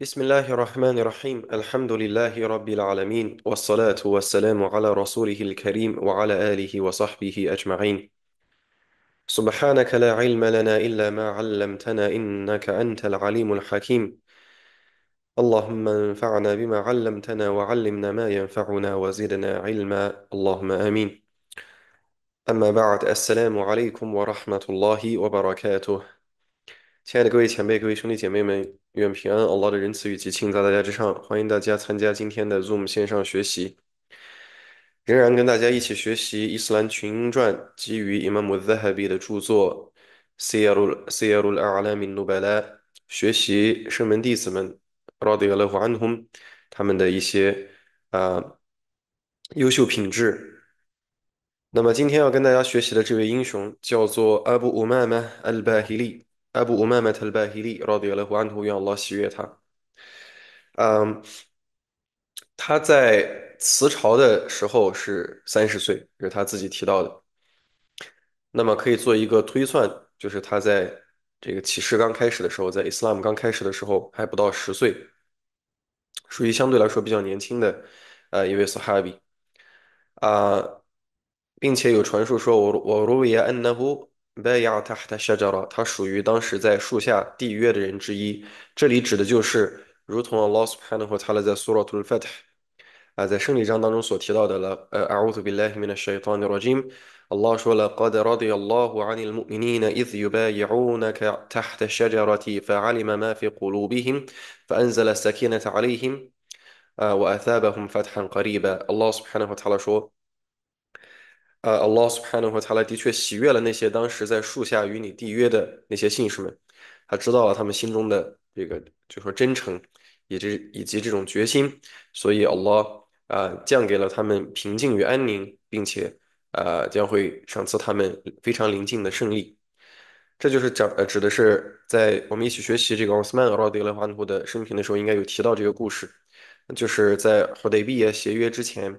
بسم الله الرحمن الرحيم الحمد لله رب العالمين والصلاة والسلام على رسوله الكريم وعلى آله وصحبه أجمعين سبحانك لا علم لنا إلا ما علمتنا إنك أنت العليم الحكيم اللهم انفعنا بما علمتنا وعلمنا ما ينفعنا وزدنا علما اللهم آمين أما بعد السلام عليكم ورحمة الله وبركاته 亲爱的各位前辈、各位兄弟姐妹们，愿平安！Allah 的仁慈与吉庆在大家之上。欢迎大家参加今天的 Zoom 线上学习。仍然跟大家一起学习伊斯兰群英传，基于伊玛目海迪的著作《CL CL 阿阿兰米努拜拉》，学习圣门弟子们 Allah 的爱和安 u m 他们的一些啊优秀品质。那么今天要跟大家学习的这位英雄叫做 Abu Umama 阿 a l b a 阿 h ili, 阿布乌麦麦·塔尔巴希利，饶地阿拉胡安图愿阿拉喜悦他。嗯，他在辞朝的时候是三十岁，是他自己提到的。那么可以做一个推算，就是他在这个启示刚开始的时候，在 Islam 刚开始的时候，还不到十岁，属于相对来说比较年轻的呃一位 s a h a 哈 i 啊，并且有传说说，我我鲁也安那乎。بايع تحت شجرة 贝亚塔塔夏加拉，他属于当时在树下缔约的人之一。这里指的就是，如同 Allah Subhanahu wa Taala 在 Surah Al-Fatih 啊，在胜利章当中所提到的了。呃，أعوذ بالله من الشيطان الرجيم。الله 说了，قد رضي الله عن المؤمنين إذ يبايعونك تحت الشجرة فعلم ما في قلوبهم فأنزل السكينة عليهم وأثابهم فتحا قريبا。Allah Allah Subhanahu wa Taala 说。呃，wa 斯曼和他来的确喜悦了那些当时在树下与你缔约的那些信士们，他知道了他们心中的这个，就说真诚，以及以及这种决心，所以，阿拉啊降给了他们平静与安宁，并且啊将会赏赐他们非常临近的胜利。这就是讲呃指的是在我们一起学习这个奥斯曼·阿尔德莱哈的生平的时候，应该有提到这个故事，就是在霍德比啊协约之前，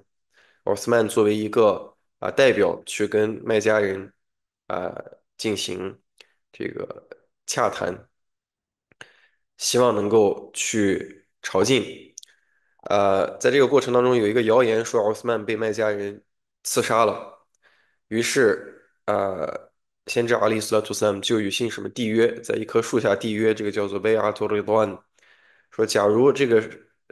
奥斯曼作为一个。啊，代表去跟卖家人，啊，进行这个洽谈，希望能够去朝觐。呃，在这个过程当中，有一个谣言说奥斯曼被卖家人刺杀了。于是，呃，先知阿里·苏拉图森就与信什么缔约，在一棵树下缔约，这个叫做贝阿图雷安，说：假如这个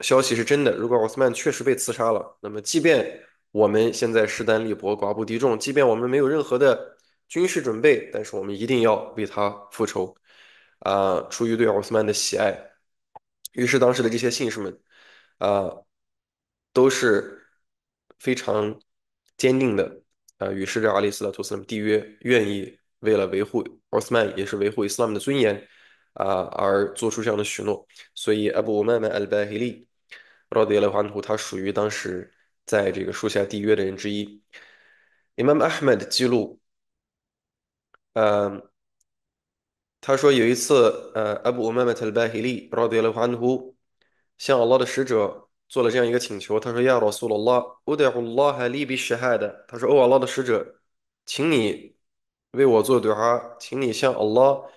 消息是真的，如果奥斯曼确实被刺杀了，那么即便。我们现在势单力薄，寡不敌众。即便我们没有任何的军事准备，但是我们一定要为他复仇。啊，出于对奥斯曼的喜爱，于是当时的这些信士们，啊，都是非常坚定的。啊，于是这阿里斯拉图斯他缔约，愿意为了维护奥斯曼，也是维护伊斯兰的尊严，啊，而做出这样的许诺。所以阿布·乌麦麦·阿尔巴黑利·拉德莱环图，他属于当时。在这个树下缔约的人之一，Imam Ahmed 记录，呃，他说有一次，呃，Abu Umamah al Bahili，radiyallahu anhu，向 Allah 的使者做了这样一个请求。他说：“Ya Rasul Allah，udhul Allah li bi shahad。”他说：“哦，Allah 的使者，请你为我做 duha，请你向 Allah，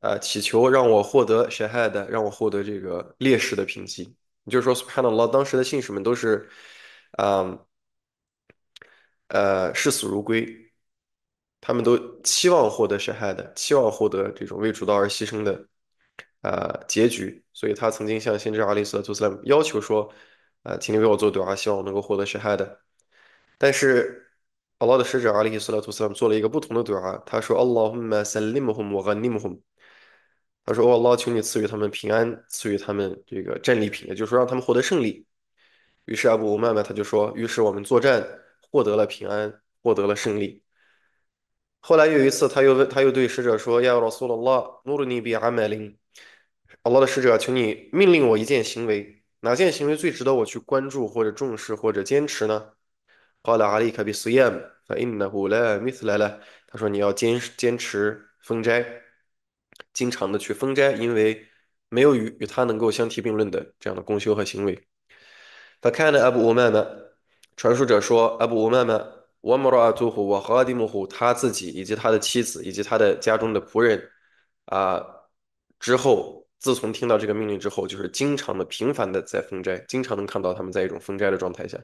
呃，祈求让我获得 shahad，让我获得这个烈士的评级。”也就是说，看到当时的信士们都是。嗯，呃，视死如归，他们都期望获得血汗的，期望获得这种为主道而牺牲的呃结局。所以他曾经向先知阿里斯图斯祷姆要求说，啊，请你为我做朵告，希望我能够获得血汗的。但是，阿拉的使者阿里姆做了一个不同的朵告，他说：“Allahumma salimhum wa ghanimhum。”他说：“哦，阿拉，请你赐予他们平安，赐予他们这个战利品，也就是说，让他们获得胜利。”于是阿布·乌麦麦他就说：“于是我们作战，获得了平安，获得了胜利。”后来有一次，他又问，他又对使者说：“亚罗索了拉努鲁尼比阿麦林，阿拉的使者，求你命令我一件行为，哪件行为最值得我去关注或者重视或者坚持呢？”好了，阿里克比苏叶姆，阿伊姆来呼了，米斯来了，他说：“你要坚坚持封斋，经常的去封斋，因为没有与与他能够相提并论的这样的功修和行为。”他看到阿布乌麦曼，传说者说阿布乌麦曼，t 马尔阿图胡，我和阿迪姆胡他自己以及他的妻子以及他的家中的仆人，啊，之后自从听到这个命令之后，就是经常的、频繁的在封斋，经常能看到他们在一种封斋的状态下。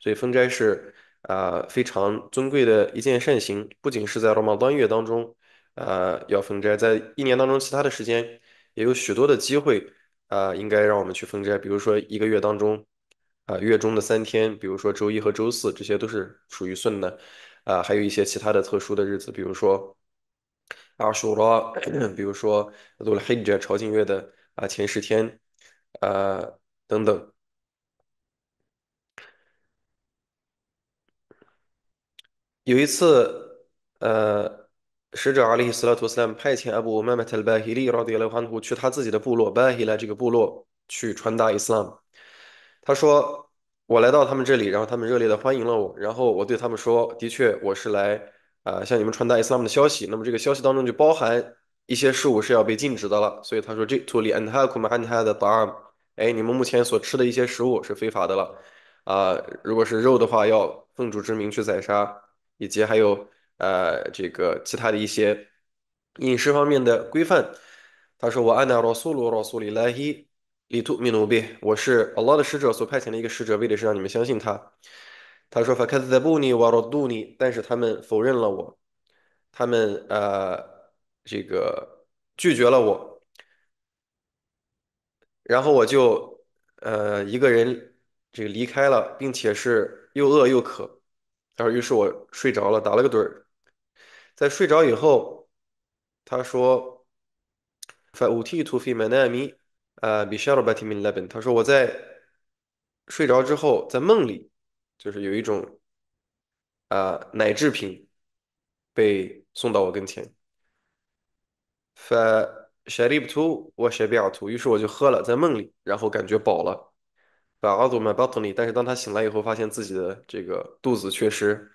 所以封斋是啊非常尊贵的一件善行，不仅是在罗马端月当中啊要封斋，在一年当中其他的时间也有许多的机会啊应该让我们去封斋，比如说一个月当中。啊，月中的三天，比如说周一和周四，这些都是属于顺的，啊，还有一些其他的特殊的日子，比如说阿修罗，比如说做了黑节朝觐月的啊前十天，啊等等。有一次，呃，使者阿里·斯拉图·斯兰派遣阿布·麦麦特·尔巴哈利拉的勒黄图去他自己的部落巴哈利来这个部落去传达伊斯兰。他说：“我来到他们这里，然后他们热烈的欢迎了我。然后我对他们说：‘的确，我是来啊，向你们传达 S M 的消息。’那么这个消息当中就包含一些事物是要被禁止的了。所以他说：‘这托里安塔库马安塔的巴尔，哎，你们目前所吃的一些食物是非法的了。啊，如果是肉的话，要奉主之名去宰杀，以及还有呃，这个其他的一些饮食方面的规范。’他说：‘我安拉罗苏鲁拉苏里莱希。’”米奴比，我是 a l lot o 的使者所派遣的一个使者，为的是让你们相信他。他说：“法卡兹在布尼瓦拉杜尼。”但是他们否认了我，他们呃，这个拒绝了我。然后我就呃一个人这个离开了，并且是又饿又渴。然后于是我睡着了，打了个盹儿。在睡着以后，他说：“法乌提图费买奈米。”呃，Michelle Batim Levin，他说我在睡着之后，在梦里，就是有一种呃奶制品被送到我跟前，ف fa s h r i ي t ط wa s h ب ارطو，于是我就喝了，在梦里，然后感觉饱了，ف b a اذو a ب ط ن n ي 但是当他醒来以后，发现自己的这个肚子确实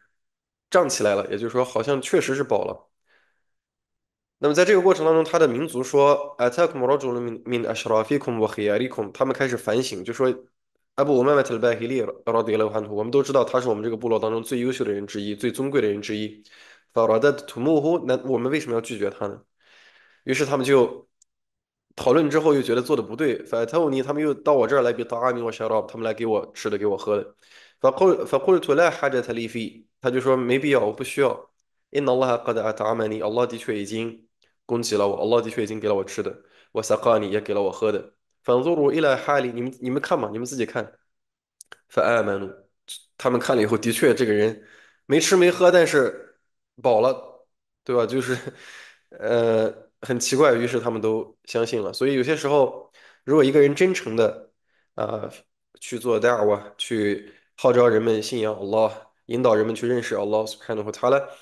胀起来了，也就是说，好像确实是饱了。那么在这个过程当中，他的民族说：“Atak m r o j u l min ashrafi kum wahiyari kum”，他们开始反省，就说：“Abu u h a m a t al b a h a l i Radd al h a n 我们都知道他是我们这个部落当中最优秀的人之一，最尊贵的人之一。法拉德土木乎，那我们为什么要拒绝他呢？于是他们就讨论之后又觉得做的不对，法泰乌尼他们又到我这儿来，比 s h 米尔沙拉，他们来给我吃的，给我喝的。法库法库尔图拉哈杰塔利菲，他就说没必要，我不需要。i n a l l i h qada a t a m a n i a l l a h 的确已经。攻击了我，阿拉的确已经给了我吃的，我撒卡尼也给了我喝的。反凡如伊莱哈利，你们你们看嘛，你们自己看。法阿门，他们看了以后，的确这个人没吃没喝，但是饱了，对吧？就是呃，很奇怪，于是他们都相信了。所以有些时候，如果一个人真诚的啊去做戴尔去号召人们信仰阿拉，引导人们去认识阿拉，看到他了，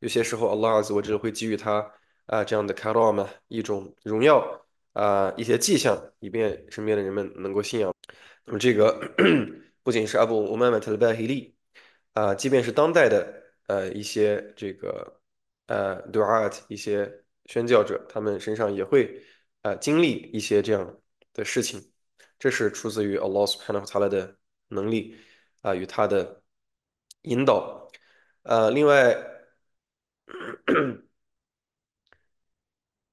有些时候阿拉阿兹我只会给予他。啊，这样的卡罗嘛，一种荣耀啊，一些迹象，以便身边的人们能够信仰。那么，这个不仅是阿布·乌曼麦特拉贝黑利啊，即便是当代的呃一些这个呃杜阿特一些宣教者，他们身上也会啊经历一些这样的事情。这是出自于 Allah 所开罗他的能力啊与他的引导。呃，另外。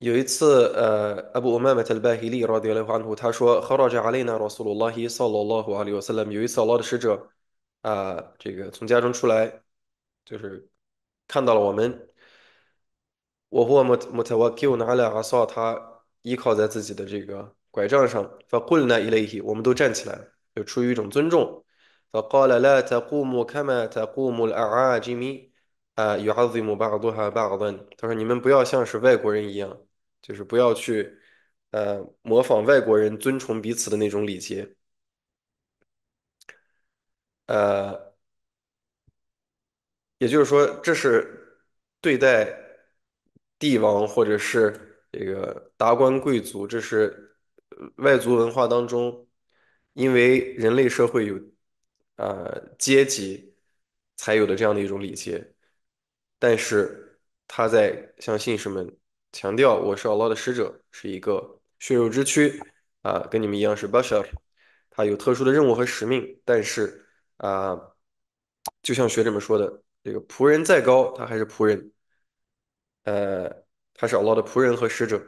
有一次，呃，阿布乌麦麦特巴黑利罗迪勒安图他说：“哈拉贾阿里纳罗苏鲁拉希萨罗拉胡阿里乌斯勒。”有一次，阿的使者啊、这个从家中出来，就是看到了我们。我和穆穆特瓦基乌拿了阿萨，他依靠在自己的这个拐杖上。法库勒纳伊我们都站起来，就出于一种尊重。法卡勒拉塔库姆卡马塔库姆阿阿吉米。啊，有阿兹姆巴尔多哈巴尔顿，他说：“你们不要像是外国人一样，就是不要去，呃，模仿外国人尊崇彼此的那种礼节，呃，也就是说，这是对待帝王或者是这个达官贵族，这是外族文化当中，因为人类社会有，呃，阶级才有的这样的一种礼节，但是他在向信士们。强调我是阿拉的使者，是一个血肉之躯啊，跟你们一样是 bashir，他有特殊的任务和使命，但是啊，就像学者们说的，这个仆人再高，他还是仆人，呃，他是阿拉的仆人和使者，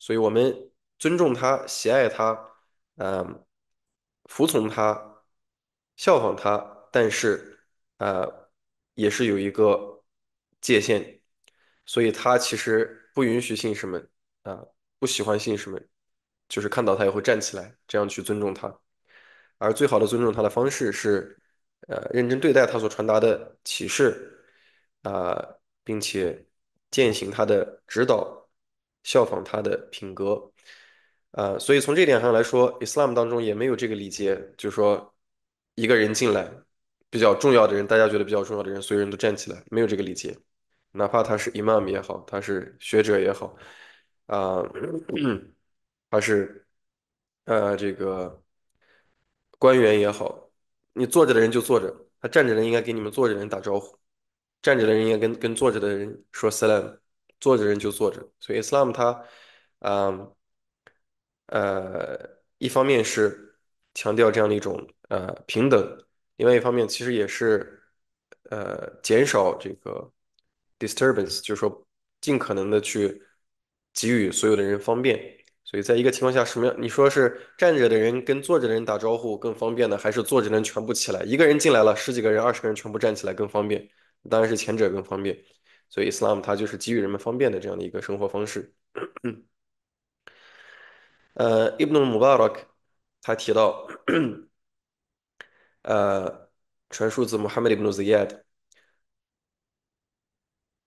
所以我们尊重他、喜爱他、嗯，服从他、效仿他，但是呃，也是有一个界限，所以他其实。不允许信使们啊，不喜欢信使们，就是看到他也会站起来，这样去尊重他。而最好的尊重他的方式是，呃，认真对待他所传达的启示啊，并且践行他的指导，效仿他的品格啊。所以从这点上来说，i s l a m 当中也没有这个礼节，就是说一个人进来，比较重要的人，大家觉得比较重要的人，所有人都站起来，没有这个礼节。哪怕他是 imam 也好，他是学者也好，啊，他是呃这个官员也好，你坐着的人就坐着，他站着的人应该给你们坐着的人打招呼，站着的人应该跟跟坐着的人说 salam，坐着人就坐着。所以 Islam 他，嗯，呃，一方面是强调这样的一种呃平等，另外一方面其实也是呃减少这个。disturbance 就是说，尽可能的去给予所有的人方便，所以在一个情况下，什么样？你说是站着的人跟坐着的人打招呼更方便呢，还是坐着的人全部起来，一个人进来了，十几个人、二十个人全部站起来更方便？当然是前者更方便。所以 Islam 它就是给予人们方便的这样的一个生活方式。呃 i b n u m u b a r a k 他提到，呃，传述自 Muhammad i b n u ziyad。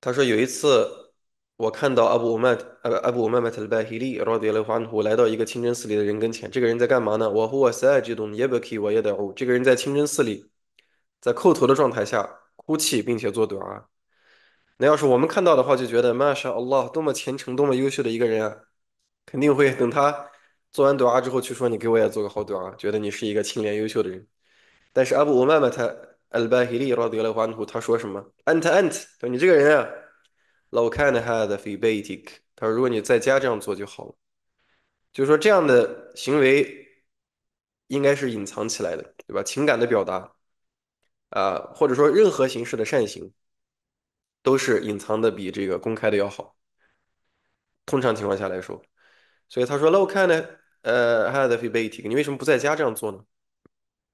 他说有一次，我看到阿布·乌麦阿阿布·乌麦麦塔勒拜·哈利，然后他来华努来到一个清真寺里的人跟前。这个人在干嘛呢？我胡我塞这东耶不 k 我也得哦。这个人在清真寺里，在叩头的状态下哭泣，并且做短啊。那要是我们看到的话，就觉得玛莎啊拉多么虔诚，多么优秀的一个人啊，肯定会等他做完短啊之后去说你给我也做个好短啊，觉得你是一个清廉优秀的人。但是阿布·乌麦麦他。Alba Hilir 得了幻图，他说什么？Ant Ant 他说你这个人啊，Look I had a p h i b i c 他说如果你在家这样做就好了，就是说这样的行为应该是隐藏起来的，对吧？情感的表达，啊，或者说任何形式的善行，都是隐藏的比这个公开的要好。通常情况下来说，所以他说 Look I had a phobic。你为什么不在家这样做呢？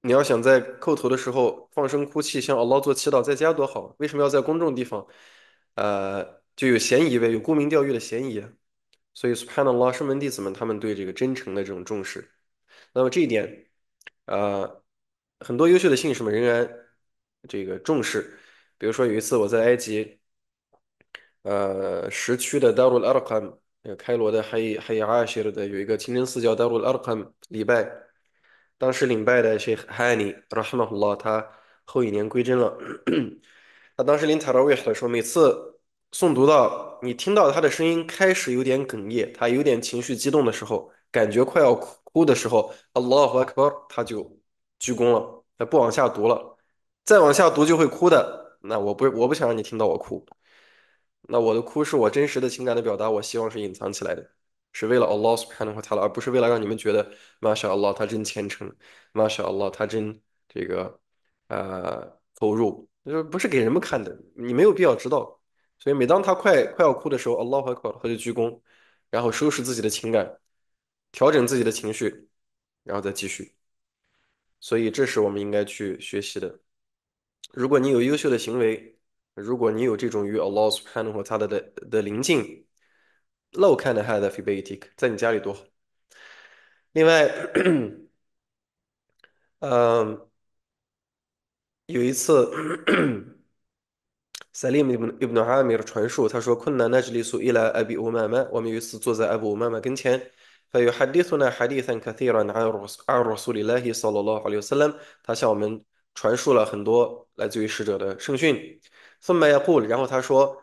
你要想在叩头的时候放声哭泣，向 Allah 做祈祷，在家多好，为什么要在公众地方？呃，就有嫌疑呗，有沽名钓誉的嫌疑。所以，看到阿老师门弟子们他们对这个真诚的这种重视，那么这一点，呃，很多优秀的信士们仍然这个重视。比如说有一次我在埃及，呃，时区的大鲁尔阿克姆，开罗的还有还有阿舍的有一个清真寺叫大鲁尔阿克姆礼拜。当时领拜的是哈尼，拉哈莫拉，他后一年归真了。他当时领塔拉维哈的时候，每次诵读到你听到他的声音开始有点哽咽，他有点情绪激动的时候，感觉快要哭的时候，a l 阿拉和卡 r 他就鞠躬了，不往下读了。再往下读就会哭的，那我不我不想让你听到我哭。那我的哭是我真实的情感的表达，我希望是隐藏起来的。是为了 Allah 看的话，他而不是为了让你们觉得马 h Allah 他真虔诚，马 h Allah 他真这个呃投入，就是不是给人们看的，你没有必要知道。所以每当他快快要哭的时候，Allah 他他就鞠躬，然后收拾自己的情感，调整自己的情绪，然后再继续。所以这是我们应该去学习的。如果你有优秀的行为，如果你有这种与 Allah 看的话，他的的的临近。露看的还的费贝提克，在你家里多好。另外，嗯，有一次，萨利姆伊布努阿米传述，他说：“困难那只历史一来艾布乌麦麦，我们有一次坐在艾布乌麦麦跟前，他有哈迪斯呢，哈迪斯很 كثيرا على رسول الله صلى الله عليه وسلم，他向我们传述了很多来自于使者的圣训。”苏麦阿布，然后他说。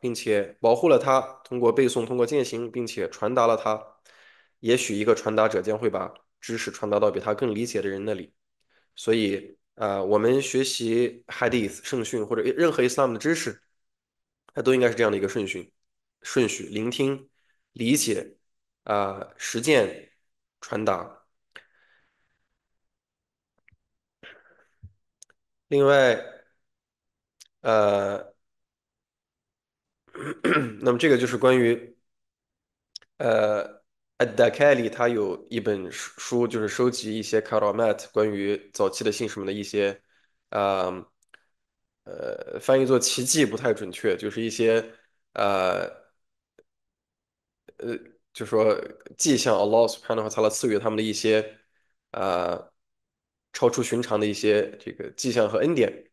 并且保护了他，通过背诵，通过践行，并且传达了他。也许一个传达者将会把知识传达到比他更理解的人那里。所以，呃，我们学习 Hadith 圣训或者任何 Islam 的知识，它都应该是这样的一个顺序：顺序、聆听、理解、呃、实践、传达。另外，呃。那么这个就是关于呃 a d a k a l i 他有一本书，就是收集一些 Carmat 关于早期的信士们的一些呃呃翻译做奇迹不太准确，就是一些呃呃，就说迹象，Allows 看的 a 他来赐予他们的一些呃，超出寻常的一些这个迹象和恩典，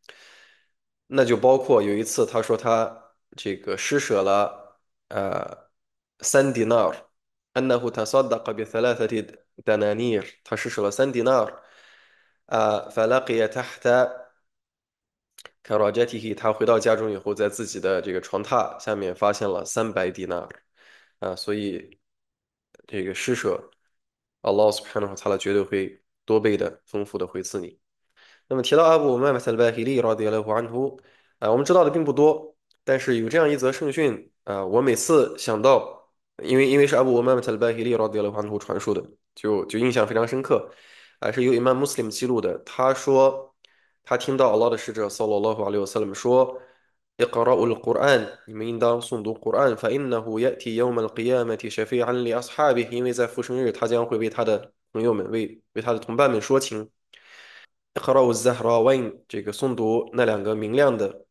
那就包括有一次他说他。这个施舍了呃三迪纳，安努他撒达卡比三阿迪丹纳尼尔，他施舍了三迪纳啊。法拉奎亚塔哈卡罗杰提黑，他回到家中以后，在自己的这个床榻下面发现了三百迪纳啊。所以这个施舍，阿拉斯看的话，他俩绝对会多倍的丰富的回赐你。那么提到阿布麦麦塞尔巴黑利拉德勒胡安图啊，我们知道的并不多。但是有这样一则圣训啊，我每次想到，因为因为是阿布·沃曼巴特拜黑利·拉德勒哈图传述的，就就印象非常深刻。啊，是由一曼穆斯林记录的。他说，他听到阿拉的使者（萨拉勒和阿里·阿萨勒姆）说：“也卡拉乌勒·古尔安，你们应当诵读古尔安。”因为，在父生日，他将会为他的朋友们、为为他的同伴们说情。哈拉乌兹哈拉温，这个诵读那两个明亮的。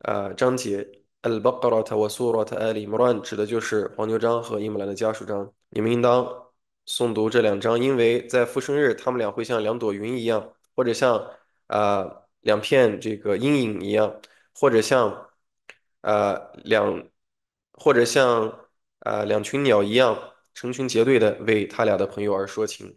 呃章节 al-baqarah wa s u r a t al-imran 指的就是黄牛章和伊姆兰的家属章。你们应当诵读这两章，因为在复生日，他们俩会像两朵云一样，或者像呃两片这个阴影一样，或者像呃两或者像呃两群鸟一样成群结队的为他俩的朋友而说情。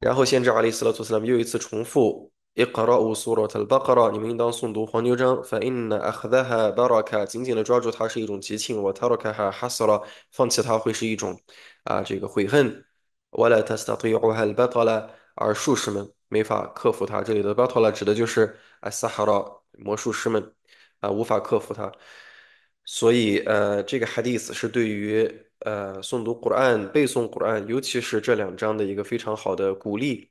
然后先知阿里斯勒苏斯拉姆又一次重复。إقرأوا سورة البقرة 你们应当诵读黄牛章。فَإِنَّ أَخْذَهَا بَرَكَ 紧紧地抓住它是一种激情，而 تركها حسرة 放弃它会是一种啊这个悔恨。وَلَتَسْتَطِيعُهَا لِبَعْثَهَا 而术士们没法克服它。这里的“拜他拉”指的就是阿萨哈拉魔术师们啊无法克服它。所以呃这个 hadith 是对于呃诵读古兰背诵古兰，尤其是这两章的一个非常好的鼓励。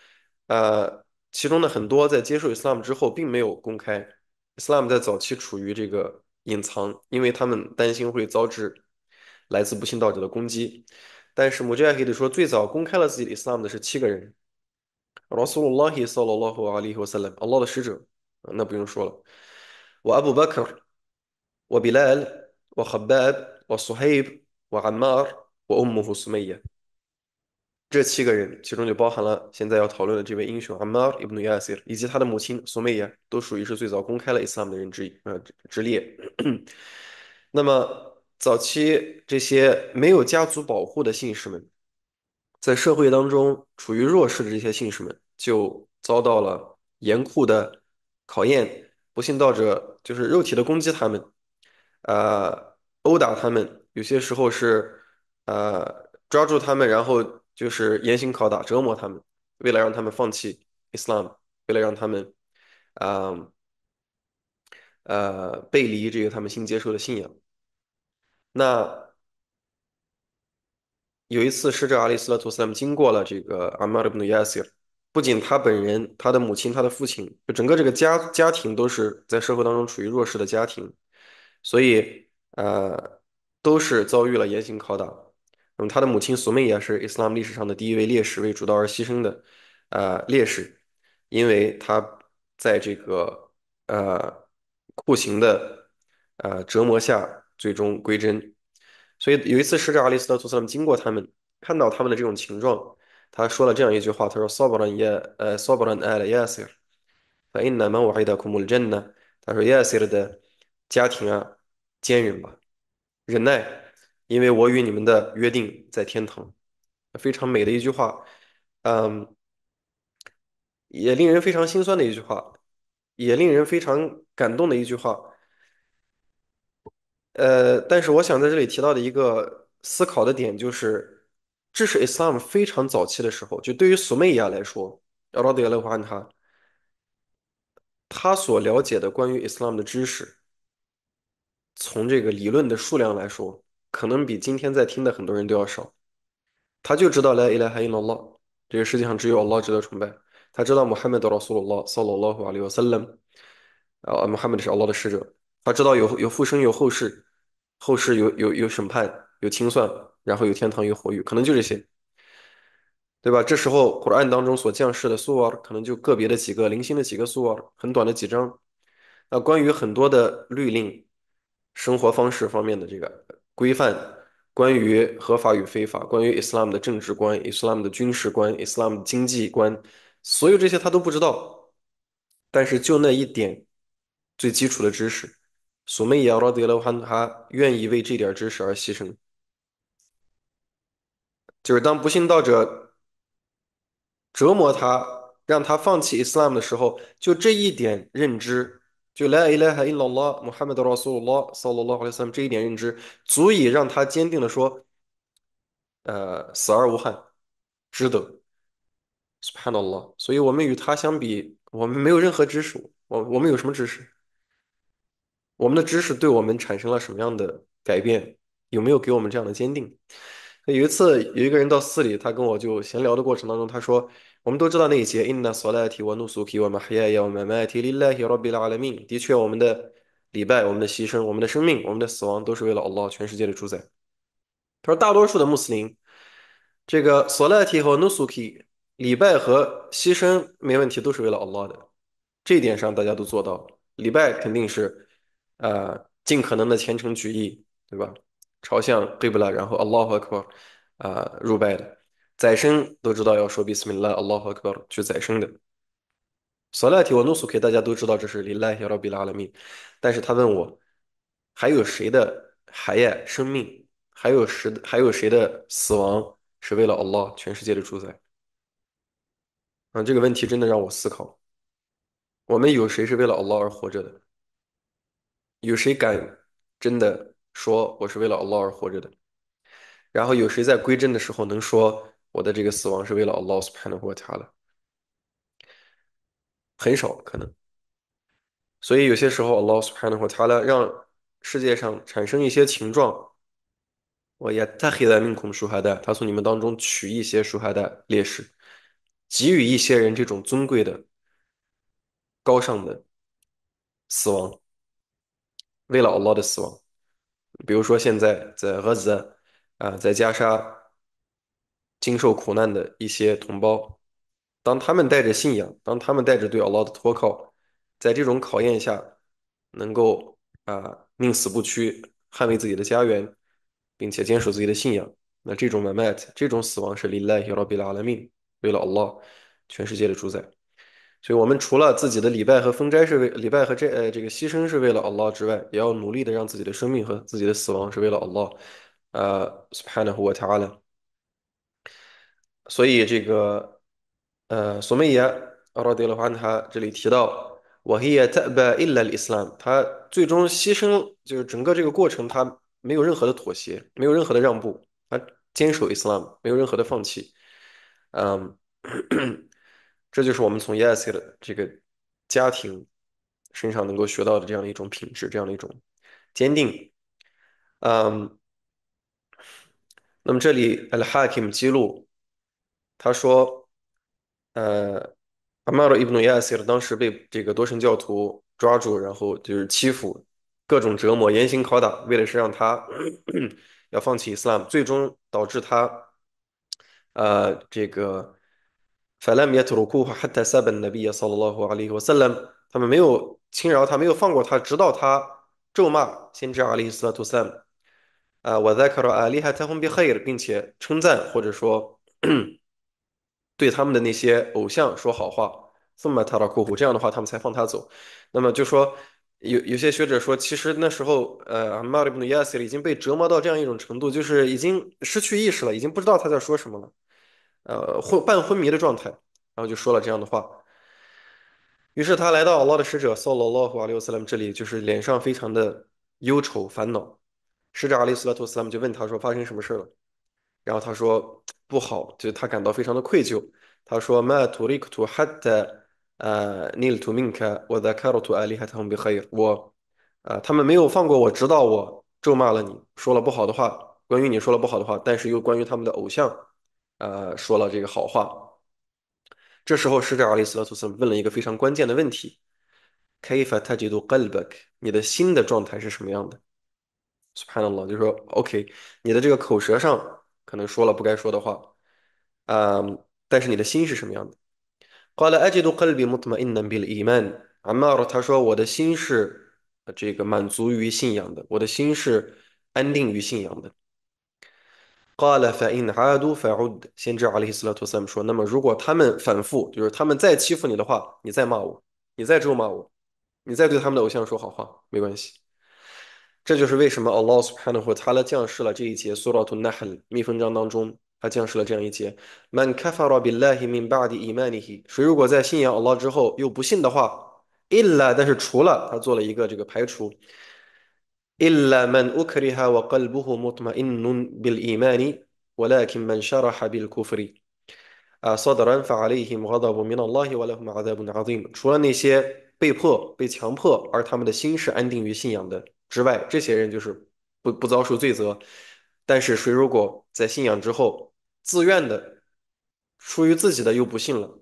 呃，其中的很多在接受 Islam 之后并没有公开，Islam 在早期处于这个隐藏，因为他们担心会遭致来自不信道者的攻击。但是穆杰哈迪说，最早公开了自己的 Islam 的是七个人：a 拉苏卢拉希 l 拉拉胡阿里胡阿萨 a l l a h 的 a b i u n u s h u l Abu Bakr，和 Bilal，和 h u b a b 我 Sahib，和 Ammar，和 Um h u s m 这七个人，其中就包含了现在要讨论的这位英雄阿马尔伊布努耶尔，以及他的母亲索梅亚，都属于是最早公开了伊斯兰的人之一，呃，之列。那么，早期这些没有家族保护的信士们，在社会当中处于弱势的这些信士们，就遭到了严酷的考验，不幸道者就是肉体的攻击，他们，呃，殴打他们，有些时候是，呃，抓住他们，然后。就是严刑拷打、折磨他们，为了让他们放弃 Islam，为了让他们啊呃背离这个他们新接受的信仰。那有一次是这阿里·斯勒图斯他们经过了这个阿马尔布努耶斯不仅他本人、他的母亲、他的父亲，就整个这个家家庭都是在社会当中处于弱势的家庭，所以呃都是遭遇了严刑拷打。他的母亲苏美亚是伊斯兰历史上的第一位烈士，为主道而牺牲的，啊，烈士，因为他在这个呃酷刑的呃折磨下最终归真。所以有一次使者阿里·斯特·图斯拉经过他们，看到他们的这种情状，他说了这样一句话：“他说，苏巴兰耶，呃，n 巴兰阿拉 a 斯尔，啊，因乃万物皆达库穆尔真呐。”他说：“ s i r 的家庭啊，坚韧吧，忍耐。”因为我与你们的约定在天堂，非常美的一句话，嗯，也令人非常心酸的一句话，也令人非常感动的一句话。呃，但是我想在这里提到的一个思考的点就是，这是 Islam 非常早期的时候，就对于苏美亚来说，他所了解的关于 Islam 的知识，从这个理论的数量来说。可能比今天在听的很多人都要少，他就知道来伊来还用到拉，这个世界上只有阿拉值得崇拜。他知道我们哈买多少苏鲁拉、苏鲁拉或里有圣人，啊，我们哈买是阿拉的使者。他知道有有复生，有后世，后世有有有审判、有清算，然后有天堂、有火狱，可能就这些，对吧？这时候或者当中所降世的苏尔，可能就个别的几个、零星的几个苏尔，很短的几章。那关于很多的律令、生活方式方面的这个。规范关于合法与非法，关于 Islam 的政治观、Islam 的军事观、Islam 的经济观，所有这些他都不知道。但是就那一点最基础的知识，苏梅亚奥罗得潘还还愿意为这点知识而牺牲。就是当不信道者折磨他，让他放弃 Islam 的时候，就这一点认知。就来埃来哈，伊拉拉穆罕默德拉苏鲁拉萨鲁拉阿里三，这一点认知足以让他坚定的说：“呃，死而无憾，值得。”是看到了，所以我们与他相比，我们没有任何知识。我我们有什么知识？我们的知识对我们产生了什么样的改变？有没有给我们这样的坚定？有一次，有一个人到寺里，他跟我就闲聊的过程当中，他说。我们都知道那一节，的确，我们的礼拜、我们的牺牲、我们的生命、我们的死亡，都是为了 Allah 全世界的主宰。他说，大多数的穆斯林，这个所赖提和 nusuki 礼拜和牺牲没问题，都是为了 Allah 的。这一点上，大家都做到。礼拜肯定是，呃，尽可能的虔诚举意，对吧？朝向 Kibla，然后 Allah 和呃，入拜的。再生都知道要说彼此 a 来，阿拉和去再生的。所来提我努苏克，大家都知道这是离来要到彼拉了命。但是他问我，还有谁的海耶生命，还有什还有谁的死亡是为了 Allah 全世界的主宰？啊，这个问题真的让我思考。我们有谁是为了 Allah 而活着的？有谁敢真的说我是为了 Allah 而活着的？然后有谁在归真的时候能说？我的这个死亡是为了 Lost Pan 的国家的，很少可能。所以有些时候，Lost Pan 的国家的让世界上产生一些情状。我也他黑的面孔束海带，他从你们当中取一些束海带烈士，给予一些人这种尊贵的、高尚的死亡，为了 a l l o w 的死亡。比如说现在在埃及啊，在加沙。经受苦难的一些同胞，当他们带着信仰，当他们带着对 Allah 的托靠，在这种考验下，能够啊宁死不屈，捍卫自己的家园，并且坚守自己的信仰。那这种 Mamat，这种死亡是 l 拜 Allah 的命，为了 Allah 全世界的主宰。所以，我们除了自己的礼拜和封斋是为礼拜和这呃，这个牺牲是为了 Allah 之外，也要努力的让自己的生命和自己的死亡是为了 Allah，呃，Subhanahu wa Taala。所以这个，呃，索梅耶阿拉丁罗话，他这里提到，他最终牺牲，就是整个这个过程，他没有任何的妥协，没有任何的让步，他坚守伊斯兰，没有任何的放弃。嗯，这就是我们从耶斯克的这个家庭身上能够学到的这样的一种品质，这样的一种坚定。嗯，那么这里，Al h 哈 i m 记录。他说：“呃，阿马鲁伊布努亚斯勒当时被这个多神教徒抓住，然后就是欺负、各种折磨、严刑拷打，为的是让他 要放弃伊斯兰，最终导致他……呃，这个法拉米亚图鲁库哈哈达塞本的比亚，萨拉拉胡阿里和萨勒姆，他们没有轻饶他，没有放过他，直到他咒骂先知阿里·斯拉图萨啊，我在看到阿里还彩虹比黑尔，并且称赞或者说。”对他们的那些偶像说好话，送给他的客户，这样的话他们才放他走。那么就说有有些学者说，其实那时候，呃，马利布努耶斯已经被折磨到这样一种程度，就是已经失去意识了，已经不知道他在说什么了，呃，昏半昏迷的状态，然后就说了这样的话。于是他来到老的使者萨罗洛和阿里乌斯兰姆这里，就是脸上非常的忧愁烦恼。使者阿里斯拉托斯拉姆就问他说：“发生什么事了？”然后他说。不好，就是他感到非常的愧疚。他说：“Ma turiktu h a t a uh n i d tu minka w a a r t ali h a t b h a 我，呃，他们没有放过我，直到我咒骂了你，说了不好的话，关于你说了不好的话，但是又关于他们的偶像，呃，说了这个好话。这时候，使者阿里斯拉图斯问了一个非常关键的问题 k f a t a j t u q l b u 你的心的状态是什么样的？苏潘拉就说：OK，你的这个口舌上。”可能说了不该说的话，啊！但是你的心是什么样的？阿玛尔他说：“我的心是这个满足于信仰的，我的心是安定于信仰的。”先知阿里斯拉图斯他说：“那么，如果他们反复，就是他们再欺负你的话，你再骂我，你再咒骂我，你再对他们的偶像说好话，没关系。”这就是为什么 Allah 所派的或他来降世了这一节 n 拉图纳黑密封章当中，他降世了这样一节：谁如果在信仰 Allah 之后又不信的话，l a 但是除了他做了一个这个排除，伊拉们 i 克里哈和 قلبه مطمئن بالإيمان ولكن من شرح بالكفرى صدرن فعليهم غضب من الله و ل ه م عذاب ن ا ي م 除了那些被迫、被强迫而他们的心是安定于信仰的。之外，这些人就是不不遭受罪责，但是谁如果在信仰之后自愿的出于自己的又不信了，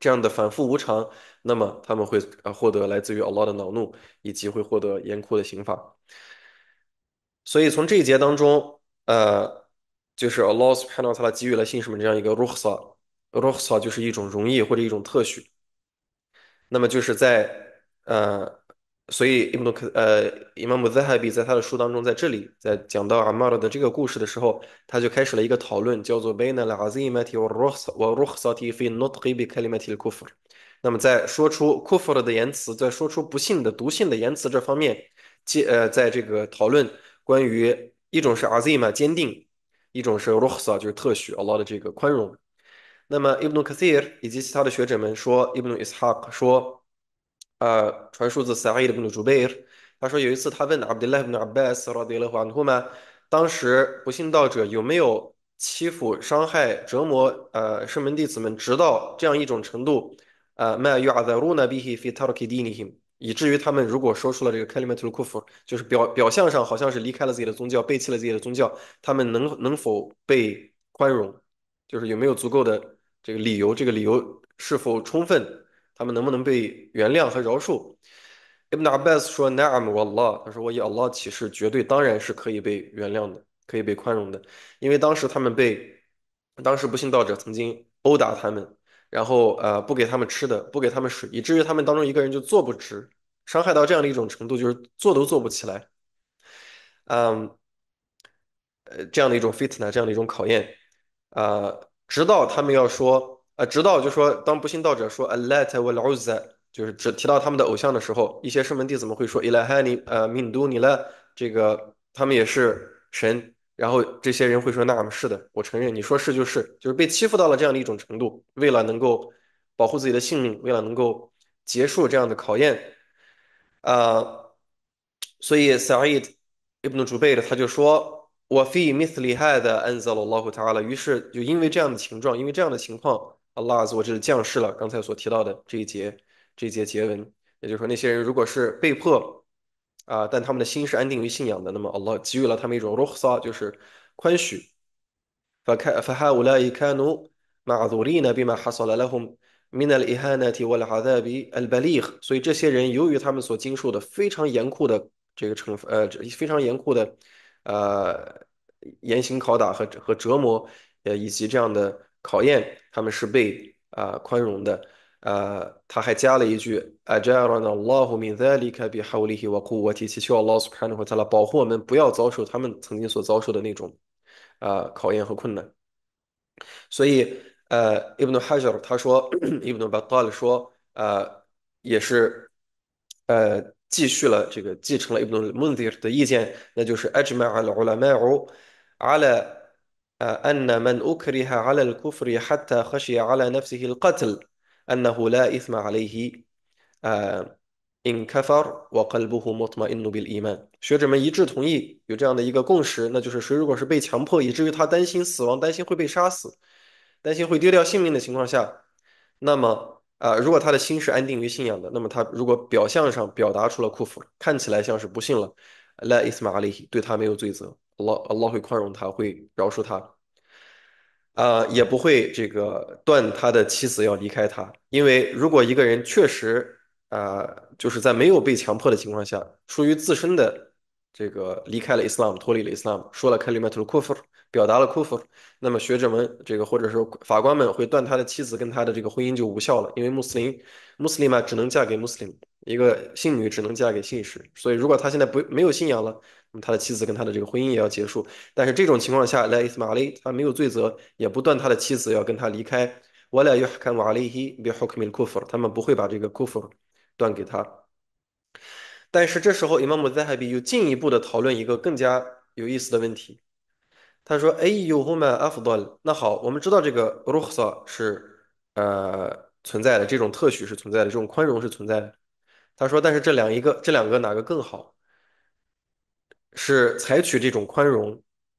这样的反复无常，那么他们会呃获得来自于 Allah 的恼怒，以及会获得严酷的刑罚。所以从这一节当中，呃，就是 Allah 阿拉看到他给予了信什们这样一个 ruhsa，ruhsa 就是一种荣誉或者一种特许，那么就是在呃。所以伊本·努克，呃，伊玛目扎哈比在他的书当中，在这里在讲到阿马尔的这个故事的时候，他就开始了一个讨论，叫做“贝纳拉阿兹伊马提沃鲁赫沃鲁赫萨蒂伊非诺提比卡利马提的库弗尔”。那么在说出库弗尔的言辞，在说出不幸的、毒性的言辞这方面，即呃，在这个讨论关于一种是阿兹嘛坚定，一种是鲁赫萨就是特许阿拉的这个宽容。那么伊本·努卡尔以及其他的学者们说，伊本·努伊萨克说。呃，传述自萨阿伊的布鲁朱贝尔，他说有一次他问阿布德 a 夫纳阿贝斯拉德勒话，你们当时不信道者有没有欺负、伤害、折磨呃圣门弟子们，直到这样一种程度啊？麦尔亚在路呢 i 须非塔鲁 h i m 以至于他们如果说出了这个卡利梅特鲁库夫，就是表表象上好像是离开了自己的宗教，背弃了自己的宗教，他们能能否被宽容？就是有没有足够的这个理由？这个理由是否充分？他们能不能被原谅和饶恕 i m n a b Bas 说：“No, m w i a l l a 他说：“我以 Allah 起誓，绝对当然是可以被原谅的，可以被宽容的。因为当时他们被，当时不信道者曾经殴打他们，然后呃，不给他们吃的，不给他们水，以至于他们当中一个人就坐不直，伤害到这样的一种程度，就是坐都坐不起来。嗯，呃，这样的一种 fitna，这样的一种考验，呃，直到他们要说。”啊，直到就说，当不信道者说 a a l l 阿莱特沃拉乌塞，就是只提到他们的偶像的时候，一些圣门弟子们会说 Ilahani 呃，明都尼了，这个他们也是神，然后这些人会说，那么是的，我承认，你说是就是，就是被欺负到了这样的一种程度，为了能够保护自己的性命，为了能够结束这样的考验，啊，所以 Sa'id 塞尔伊伊布诺主贝的他就说我非 miss 厉害的恩泽我捞回他了，于是就因为这样的情状，因为这样的情况。Allahs，我这是降世了刚才所提到的这一节，这一节节文，也就是说那些人如果是被迫啊，但他们的心是安定于信仰的，那么 Allah 给予了他们一种 ruxa，就是宽恕。所以这些人由于他们所经受的非常严酷的这个惩罚，呃，非常严酷的呃严刑拷打和和折磨，呃，以及这样的。考验他们是被啊宽容的，呃，他还加了一句啊，斋月呢，Allahu minzalika bihaulihi a q w a t i h u a l a u s k a n u 和他保护我们不要遭受他们曾经所遭受的那种啊考验和困难。所以呃，伊本·哈杰尔他说，伊本·巴塔尔说，呃，也是呃，继续了这个继承了伊本·穆 i 尔的意见，那就是 ajma' al-ulama'u a l 学者们一致同意有这样的一个共识，那就是谁如果是被强迫，以至于他担心死亡、担心会被杀死、担心会丢掉性命的情况下，那么啊，如果他的心是安定于信仰的，那么他如果表象上表达出了库夫，看起来像是不信了，那伊斯玛阿里对他没有罪责。老老会宽容他，会饶恕他，啊，也不会这个断他的妻子要离开他，因为如果一个人确实，啊，就是在没有被强迫的情况下，出于自身的这个离开了 Islam，脱离了 Islam，说了 k a a l i m 开 k u f 库 r 表达了 k u 库 r 那么学者们这个或者说法官们会断他的妻子跟他的这个婚姻就无效了，因为穆斯林穆斯林嘛只能嫁给穆斯林，一个信女只能嫁给信使，所以如果他现在不没有信仰了。那么他的妻子跟他的这个婚姻也要结束，但是这种情况下来伊斯马利他没有罪责，也不断他的妻子要跟他离开。我俩又看瓦利希别赫米库夫，他们不会把这个库夫断给他。但是这时候伊玛目扎哈比又进一步的讨论一个更加有意思的问题。他说：“哎，有后面阿夫多。”那好，我们知道这个鲁赫萨是呃存在的，这种特许是存在的，这种宽容是存在的。他说：“但是这两一个，这两个哪个更好？”是采取这种宽容，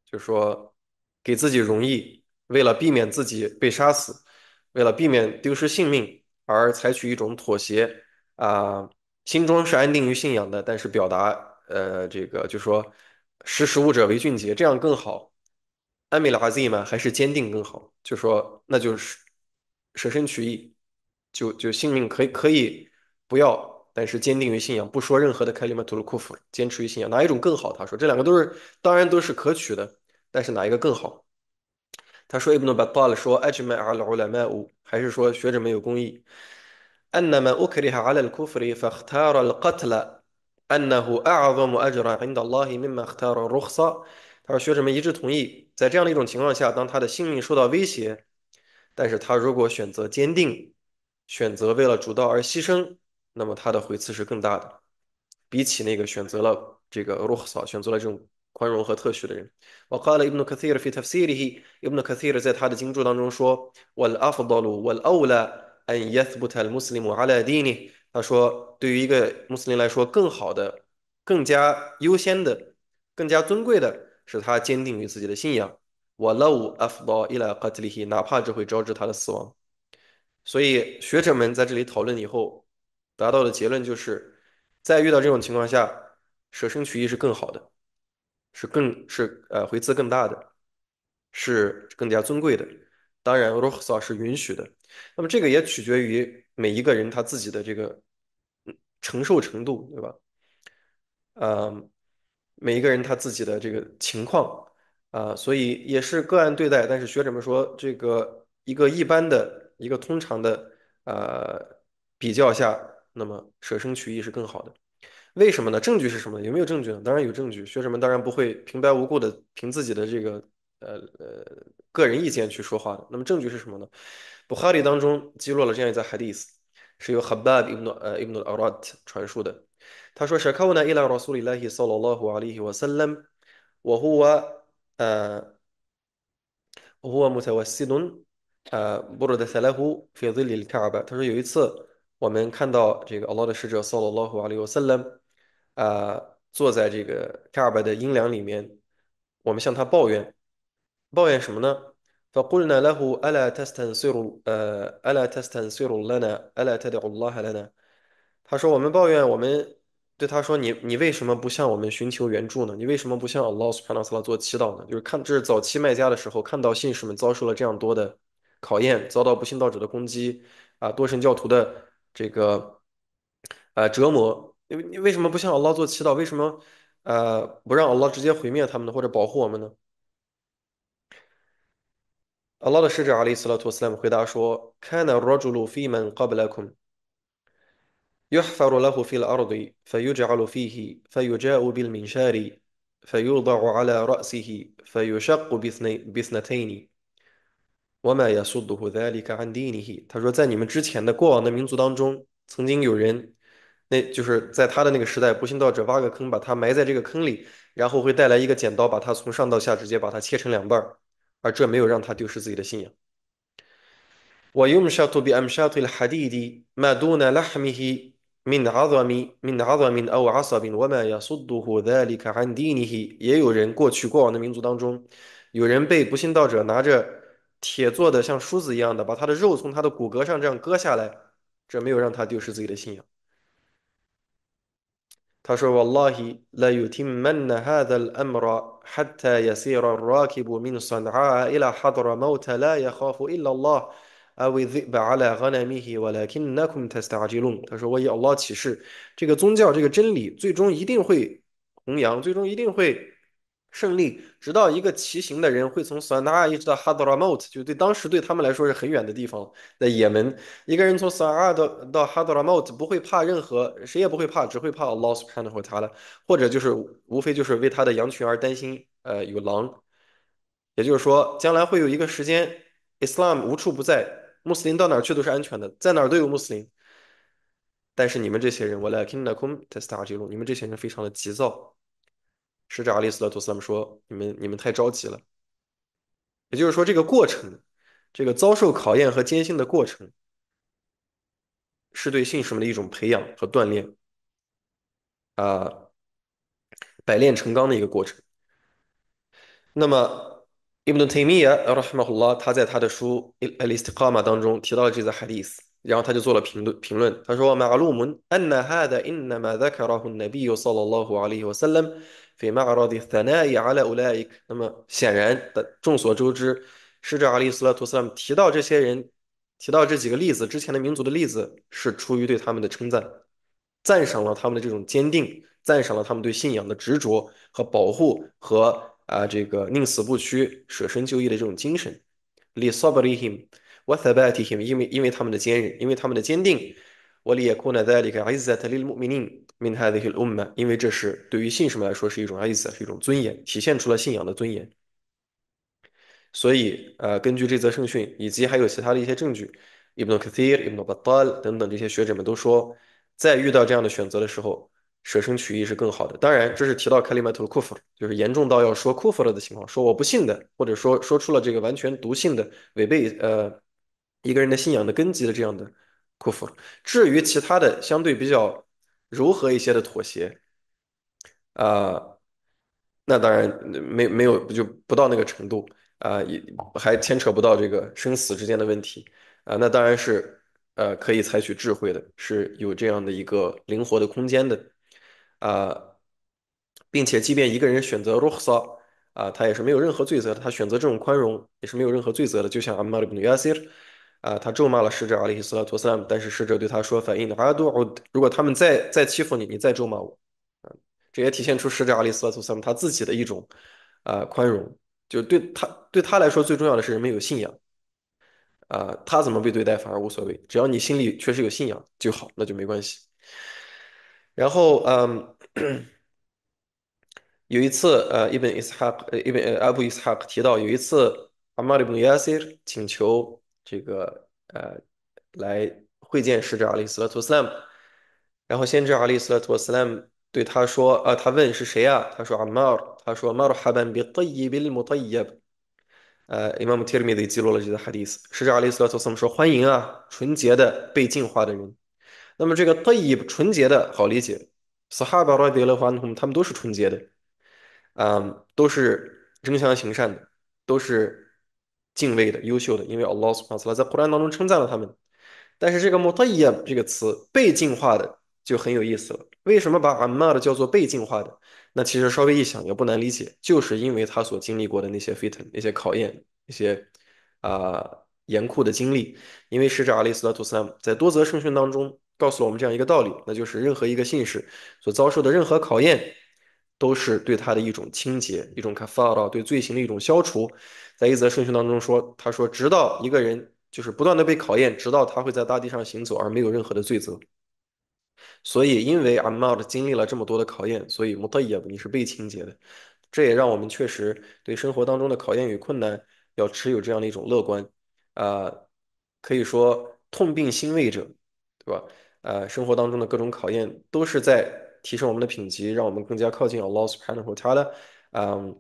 就是说给自己容易，为了避免自己被杀死，为了避免丢失性命而采取一种妥协啊。心中是安定于信仰的，但是表达呃，这个就是说识时务者为俊杰，这样更好。安美拉兹嘛，还是坚定更好。就说那就是舍身取义，就就性命可以可以不要。但是坚定于信仰，不说任何的开利曼图鲁库夫，坚持于信仰，哪一种更好？他说这两个都是，当然都是可取的，但是哪一个更好？他说伊本努巴塔 l 说，أجمع العلماء، 还是说学者们有公 r أ ن a ا أكره على الكفر فاختار القتال،أنه أ ع a م أجل عند الله من a خ ت ا ر الرخصة。他说学者们一致同意，在这样的一种情况下，当他的性命受到威胁，但是他如果选择坚定，选择为了主道而牺牲。那么他的回次是更大的，比起那个选择了这个鲁哈萨，选择了这种宽容和特许的人。伊本·卡西尔在他的经注当中说：“我了阿卜杜拉，我了奥拉，安伊斯布特的穆斯林，我了迪尼。”他说：“对于一个穆斯林来说，更好的、更加优先的、更加尊贵的是他坚定于自己的信仰。我 l 乌阿卜杜拉伊了卡西里希，哪怕这会招致他的死亡。”所以学者们在这里讨论以后。达到的结论就是，在遇到这种情况下，舍生取义是更好的，是更是呃回资更大的，是更加尊贵的。当然，罗哈萨是允许的。那么，这个也取决于每一个人他自己的这个承受程度，对吧？呃，每一个人他自己的这个情况啊，所以也是个案对待。但是学者们说，这个一个一般的、一个通常的呃比较下。那么舍生取义是更好的，为什么呢？证据是什么？有没有证据呢？当然有证据，学生们当然不会平白无故的凭自己的这个呃呃个人意见去说话的。那么证据是什么呢？布哈里当中记录了这样一则 Hadith，是由 h 巴伊姆诺呃伊姆诺阿拉特传输的。他说：“舍考纳伊拉· Rasulillahi sallallahu alaihi wasallam，وهو 呃，وهو متوسّن، ا برد سله فيضيل كعب。”他说有一次。我们看到这个 a l l 的使者 Sallallahu a l i s l 啊，坐在这个开尔巴的阴凉里面。我们向他抱怨，抱怨什么呢？他说：“我们抱怨，我们对他说，你你为什么不向我们寻求援助呢？你为什么不向 Allah 做祈祷呢？”就是看，这是早期卖家的时候，看到信使们遭受了这样多的考验，遭到不信道者的攻击啊，多神教徒的。这个，呃，折磨，你你为什么不向阿拉做祈祷？为什么，呃，不让阿拉直接毁灭他们或者保护我们呢？阿拉的使者 （peace be upon him） 回答说：“كان رجل في من قبلكم يحفر له في الأرض فيجعل فيه فيجاؤ بالمنشار فيوضع على رأسه فيشق بثني بثنتين。”我买耶稣度会在这卡看定义呢。他说，在你们之前的过往的民族当中，曾经有人，那就是在他的那个时代，不信道者挖个坑，把他埋在这个坑里，然后会带来一个剪刀，把他从上到下直接把他切成两半而这没有让他丢失自己的信仰。也有人过去过往的民族当中，有人被不信道者拿着。铁做的像梳子一样的，把他的肉从他的骨骼上这样割下来，这没有让他丢失自己的信仰。他说：“瓦拉希莱尤提门哈达的阿姆拉，哈塔耶西拉的拉克布米斯纳阿，伊拉哈德拉莫特，拉耶卡夫，伊拉拉啊。”为兹巴阿拉哈奈米希瓦拉金纳库米塔斯塔吉隆。他说：“我以 Allah 起誓，这个宗教，这个真理，最终一定会弘扬，最终一定会。”胜利，直到一个骑行的人会从索 a 一直到 h a d 莫 r a m 就对当时对他们来说是很远的地方，在也门，一个人从索 a 到到 h a d 莫 r a m 不会怕任何，谁也不会怕，只会怕 l o s t of n a 或他的，或者就是无非就是为他的羊群而担心，呃，有狼。也就是说，将来会有一个时间，Islam 无处不在，穆斯林到哪去都是安全的，在哪都有穆斯林。但是你们这些人我来 k i k u n a kum t e s t a r a j u l 你们这些人非常的急躁。是这阿里勒图斯他们说你们你们太着急了，也就是说这个过程，这个遭受考验和艰辛的过程，是对信使们的一种培养和锻炼，啊，百炼成钢的一个过程。那么伊本·图米亚，艾拉哈马胡拉他在他的书《t 艾里斯卡 a 当中提到了这则 hadith，然后他就做了评论，评论他说：“马格努安那哈达，إنما ذكره النبي صلى الله 非马阿到底塞奈也阿勒欧莱伊，那么显然的众所周知，使者阿里斯勒图斯他们提到这些人，提到这几个例子之前的民族的例子，是出于对他们的称赞，赞赏了他们的这种坚定，赞赏了他们对信仰的执着和保护和啊这个宁死不屈、舍身就义的这种精神。li س َ b ِ ل h i m w ْ و َ ث َ ب َ ا ت ِ ه 因为因为他们的坚韧，因为他们的坚定。وَلِيَكُونَ ذ َ ل ِ ك 名态的一些罗马，因为这是对于信什么来说是一种爱意，是一种尊严，体现出了信仰的尊严。所以，呃，根据这则圣训，以及还有其他的一些证据，伊本·卡提 a 伊本· a 达等等这些学者们都说，在遇到这样的选择的时候，舍生取义是更好的。当然，这是提到 k a l i m t Kalimatul k u f 库 r 就是严重到要说 k 库夫 r 的情况，说我不信的，或者说说出了这个完全毒性的、违背呃一个人的信仰的根基的这样的 k u 库 r 至于其他的，相对比较。柔和一些的妥协，啊，那当然没没有就不到那个程度啊，也还牵扯不到这个生死之间的问题啊，那当然是呃可以采取智慧的，是有这样的一个灵活的空间的啊，并且即便一个人选择鲁赫 a 啊，他也是没有任何罪责的，他选择这种宽容也是没有任何罪责的，就像阿玛利布亚斯。啊，他咒骂了使者阿里·希斯拉图·萨姆，但是使者对他说：“反应的法阿杜，如果他们再再欺负你，你再咒骂我。”啊，这也体现出使者阿里·希斯拉图·萨姆他自己的一种啊宽容，就对他对他来说最重要的是人们有信仰。啊，他怎么被对待反而无所谓，只要你心里确实有信仰就好，那就没关系。然后，嗯，有一次，呃，伊本·伊斯哈克，呃，伊本·阿布·伊斯哈克提到，有一次阿马里布努雅斯请求。这个呃，来会见使者阿里·斯勒图斯兰，然后先知阿里·斯勒图斯兰对他说：“啊，他问是谁啊？”他说阿马尔。他说马尔哈班比 i 伊 m u t a y y i 呃，伊玛目提尔米的记录了这个哈迪斯。使者阿里·斯勒图斯兰说：欢迎啊，纯洁的被净化的人。那么这个德伊纯洁的好理解，斯哈巴罗德勒欢同他们都是纯洁的，嗯，都是争相行善的，都是。”敬畏的、优秀的，因为 Allah SWT 在破兰》当中称赞了他们。但是这个穆塔伊这个词“被净化的”就很有意思了。为什么把阿玛的叫做“被净化的”？那其实稍微一想也不难理解，就是因为他所经历过的那些沸腾、那些考验、那些啊严酷的经历。因为使者阿里·斯拉图斯姆在多则圣训当中告诉了我们这样一个道理，那就是任何一个信使所遭受的任何考验，都是对他的一种清洁、一种开发拉，对罪行的一种消除。在一则圣训当中说，他说：“直到一个人就是不断的被考验，直到他会在大地上行走而没有任何的罪责。所以，因为 I'm not 经历了这么多的考验，所以穆特耶布你是被清洁的。这也让我们确实对生活当中的考验与困难要持有这样的一种乐观。啊，可以说痛并欣慰着，对吧？呃，生活当中的各种考验都是在提升我们的品级，让我们更加靠近阿 a 斯帕 a 塔 a 嗯。”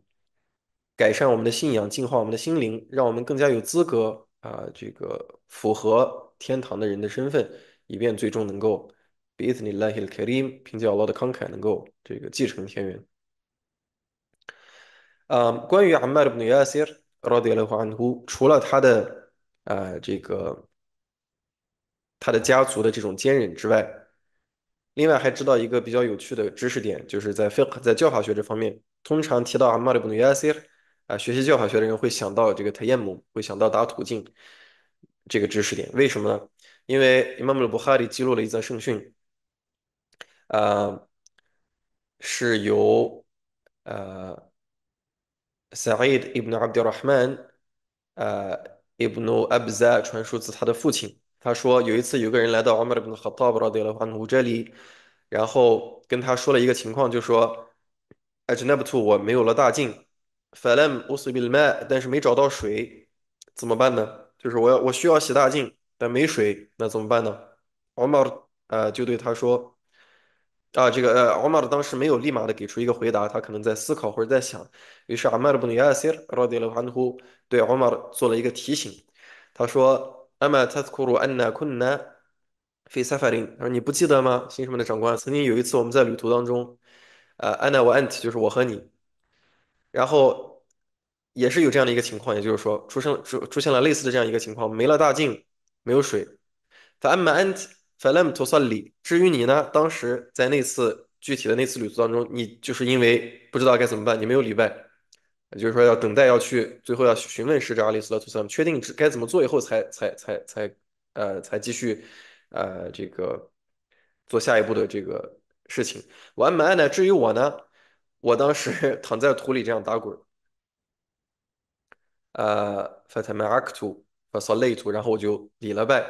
改善我们的信仰，净化我们的心灵，让我们更加有资格啊，这个符合天堂的人的身份，以便最终能够。b i i i t n l a a k m 凭借阿拉的慷慨，能够这个继承天元。啊，关于阿马尔布努亚西尔，阿拉德勒哈努除了他的啊这个他的家族的这种坚韧之外，另外还知道一个比较有趣的知识点，就是在非在教法学这方面，通常提到阿马尔布努亚西尔。啊，学习教法学的人会想到这个泰耶姆，会想到打土镜这个知识点，为什么呢？因为伊玛目鲁布哈利记录了一则圣训，呃，是由呃赛义德伊本阿卜 m 拉曼呃伊本阿布扎传述自他的父亲。他说有一次有个人来到阿米德本哈塔布·拉德勒·安努这里，然后跟他说了一个情况，就说艾吉纳 t 图我没有了大镜。falam 法拉姆我随便卖，但是没找到水，怎么办呢？就是我要我需要洗大净，但没水，那怎么办呢？奥马尔啊，就对他说，啊这个呃奥马尔当时没有立马的给出一个回答，他可能在思考或者在想。于是阿麦勒布努艾尔塞尔罗迪勒潘胡对奥马尔做了一个提醒，他说 a a m tazkuru anna 阿麦特斯库鲁安奈困难非塞法林，他说你不记得吗？新上面的长官曾经有一次我们在旅途当中，呃 a n 安奈瓦 n t 就是我和你。然后也是有这样的一个情况，也就是说，出生出出现了类似的这样一个情况，没了大镜，没有水。法安法拉姆托萨里，至于你呢，当时在那次具体的那次旅途当中，你就是因为不知道该怎么办，你没有礼拜，就是说要等待，要去最后要询问使者阿里斯拉图萨确定该怎么做以后，才才才才呃才继续呃这个做下一步的这个事情。法安呢，至于我呢。我当时 躺在土里这样打滚儿，呃，法宰麦阿克图啊扫泪土，然后我就礼了拜，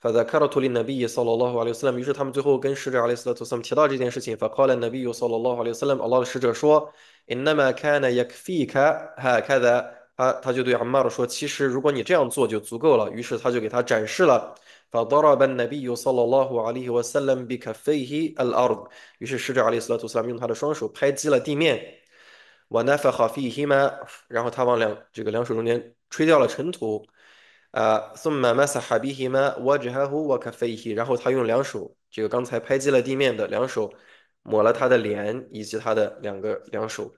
法宰看到土里那比伊扫了拉瓦留斯勒姆，于是他们最后跟使者阿留斯勒姆他们提到这件事情，法考拉那比伊扫了拉瓦留斯勒姆，阿拉的使者说，伊纳麦开纳也费开，哈，开宰他他就对阿玛尔说，其实如果你这样做就足够了，于是他就给他展示了。فضرب النبي صلى الله عليه وسلم بكفيه الأرض。于是使者阿里·斯拉图斯拉姆用他的双手拍击了地面，ونفخ فيهما。然后他往两这个两手中间吹掉了尘土。ثم م س ح ب ه م ا و ج ع ه و ك ف ي ه 然后他用两手这个刚才拍击了地面的两手抹了他的脸以及他的两个两手。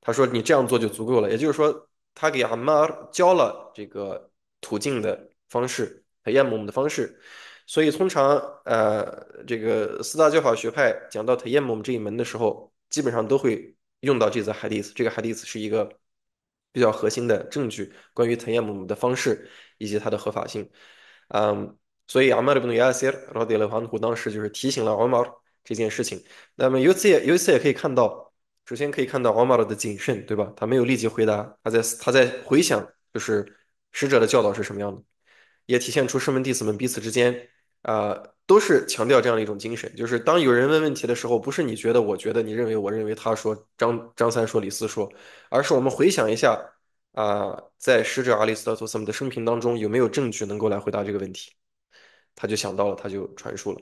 他说：“你这样做就足够了。”也就是说，他给阿玛教了这个途径的方式。讨厌木木的方式，所以通常，呃，这个四大教法学派讲到讨厌木木这一门的时候，基本上都会用到这则 hadith。这个 hadith 是一个比较核心的证据，关于讨厌木木的方式以及它的合法性。嗯，所以阿玛鲁布努亚尔尔老爹的话，当时就是提醒了阿玛尔这件事情。那么由此也由此也可以看到，首先可以看到阿玛尔的谨慎，对吧？他没有立即回答，他在他在回想，就是使者的教导是什么样的。也体现出师门弟子们彼此之间，呃，都是强调这样的一种精神，就是当有人问问题的时候，不是你觉得、我觉得、你认为、我认为，他说张张三说李四说，而是我们回想一下，啊，在使者阿里·沙图萨们的生平当中，有没有证据能够来回答这个问题？他就想到了，他就传述了。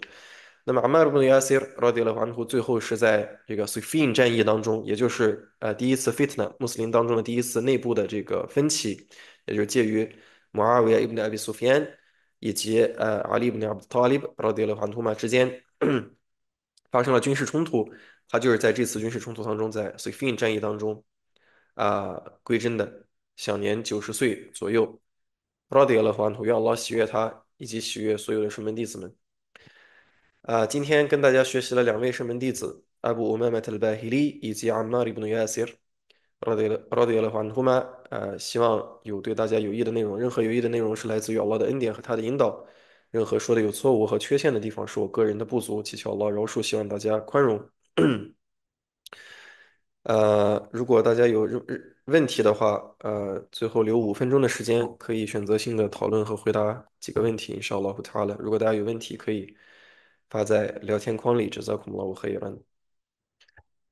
那么阿麦布努尔·塞罗迪勒完图最后是在这个苏菲因战役当中，也就是呃第一次费特纳穆斯林当中的第一次内部的这个分歧，也就介于。穆阿维叶·伊本·阿比·苏菲 n 以及呃 a Abi a l l i ibn 阿里·伊 a 阿 i 杜拉 l 拉迪勒·法恩图马之间发生了军事冲突，他就是在这次军事冲突当中，在 f i n 战役当中啊归真的，享年九十岁左右。拉迪勒·法恩图要老喜悦他，以及喜悦所有的圣门弟子们。啊，今天跟大家学习了两位圣门弟子：阿布· al-Bahili 以及安玛里·布努雅瑟·拉迪勒·拉迪勒·法恩图马。呃，希望有对大家有益的内容。任何有益的内容是来自老沃的恩典和他的引导。任何说的有错误和缺陷的地方，是我个人的不足。乞求老饶恕，希望大家宽容。呃，如果大家有问问题的话，呃，最后留五分钟的时间，可以选择性的讨论和回答几个问题。少老虎他了。如果大家有问题，可以发在聊天框里，至少恐木老可以问。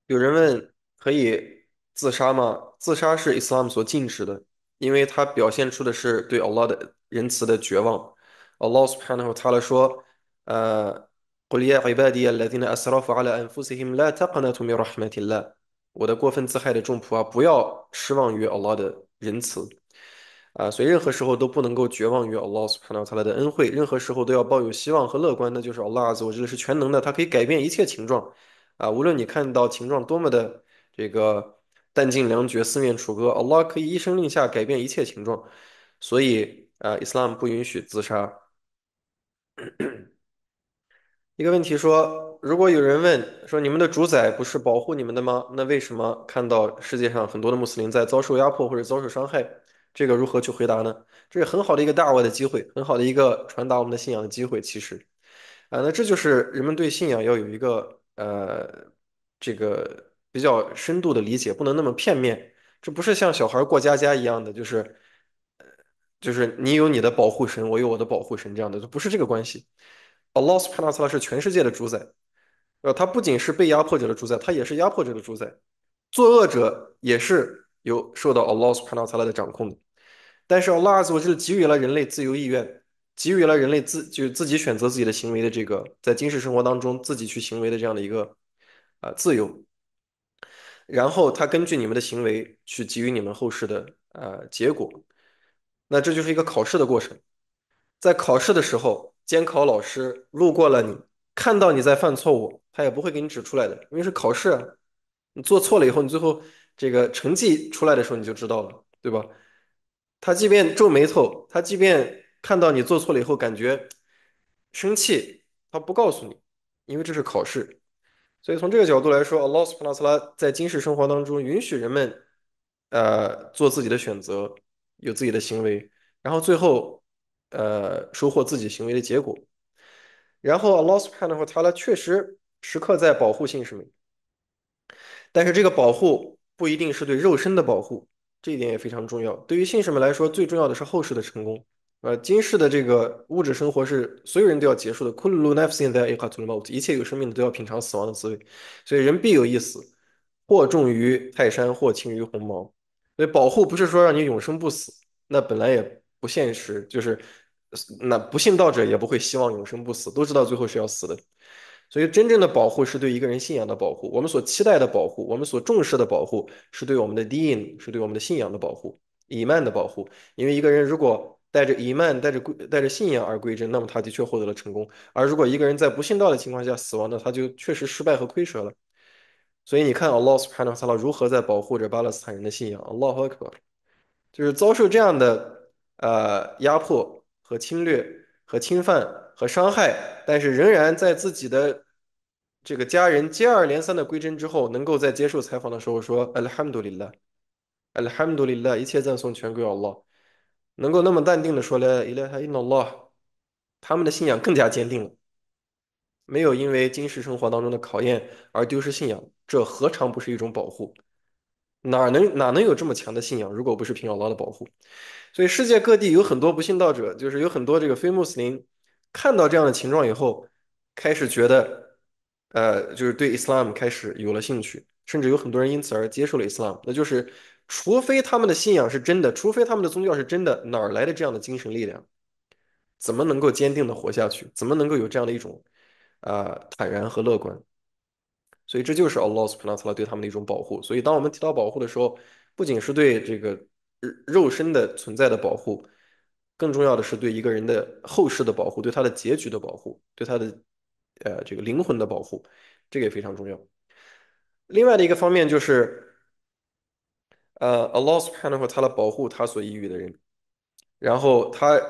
有人问，可以。自杀吗？自杀是伊斯兰所禁止的，因为它表现出的是对 Allah 的仁慈的绝望。Allah's panel 他来说，呃，我的过分自嗨的众仆啊，不要失望于 Allah 的仁慈啊，所以任何时候都不能够绝望于 Allah's panel 他的恩惠，任何时候都要抱有希望和乐观，那就是 Allahs，我这里是全能的，他可以改变一切情状啊，无论你看到情状多么的这个。弹尽粮绝，四面楚歌，Allah 可以一声令下改变一切情状，所以啊，uh,，Islam 不允许自杀。一个问题说，如果有人问说，你们的主宰不是保护你们的吗？那为什么看到世界上很多的穆斯林在遭受压迫或者遭受伤害？这个如何去回答呢？这是很好的一个大我的机会，很好的一个传达我们的信仰的机会。其实，啊，那这就是人们对信仰要有一个呃，这个。比较深度的理解，不能那么片面。这不是像小孩过家家一样的，就是呃，就是你有你的保护神，我有我的保护神这样的，就不是这个关系。a l a i s p a n l a 是全世界的主宰，呃，他不仅是被压迫者的主宰，他也是压迫者的主宰，作恶者也是有受到 a l a i s p a n a s l a 的掌控的。但是 a l a i 就是给予了人类自由意愿，给予了人类自就自己选择自己的行为的这个，在精神生活当中自己去行为的这样的一个啊自由。然后他根据你们的行为去给予你们后世的呃结果，那这就是一个考试的过程。在考试的时候，监考老师路过了你，看到你在犯错误，他也不会给你指出来的，因为是考试。你做错了以后，你最后这个成绩出来的时候你就知道了，对吧？他即便皱眉头，他即便看到你做错了以后感觉生气，他不告诉你，因为这是考试。所以从这个角度来说 a l a i s Pronzla 在今世生活当中允许人们，呃，做自己的选择，有自己的行为，然后最后，呃，收获自己行为的结果。然后 Alois 看的话，他确实时刻在保护信士们，但是这个保护不一定是对肉身的保护，这一点也非常重要。对于信士们来说，最重要的是后世的成功。呃，今世的这个物质生活是所有人都要结束的。u l l u n a s n that a t m u t 一切有生命的都要品尝死亡的滋味，所以人必有一死，或重于泰山，或轻于鸿毛。所以保护不是说让你永生不死，那本来也不现实，就是那不信道者也不会希望永生不死，都知道最后是要死的。所以真正的保护是对一个人信仰的保护，我们所期待的保护，我们所重视的保护，是对我们的 d e a n 是对我们的信仰的保护以慢的保护。因为一个人如果带着遗憾，带着归，带着信仰而归真，那么他的确获得了成功。而如果一个人在不信道的情况下死亡的，他就确实失败和亏损了。所以你看，Allah Subhanahu Wa Taala 如何在保护着巴勒斯坦人的信仰，Allah Akbar，就是遭受这样的呃压迫和侵略和侵犯和伤害，但是仍然在自己的这个家人接二连三的归真之后，能够在接受采访的时候说 Alhamdulillah，Alhamdulillah，一切赞颂全归 Allah。能够那么淡定的说了，伊拉还 l a 拉，他们的信仰更加坚定了，没有因为今世生活当中的考验而丢失信仰，这何尝不是一种保护？哪能哪能有这么强的信仰？如果不是平遥拉的保护，所以世界各地有很多不信道者，就是有很多这个非穆斯林，看到这样的情状以后，开始觉得，呃，就是对 Islam 开始有了兴趣，甚至有很多人因此而接受了 Islam，那就是。除非他们的信仰是真的，除非他们的宗教是真的，哪儿来的这样的精神力量？怎么能够坚定的活下去？怎么能够有这样的一种啊坦然和乐观？所以这就是 Allahs p r n u n 对他们的一种保护。所以当我们提到保护的时候，不仅是对这个肉身的存在的保护，更重要的是对一个人的后世的保护，对他的结局的保护，对他的呃这个灵魂的保护，这个也非常重要。另外的一个方面就是。呃，a lost panel，他来保护他所抑郁的人，然后他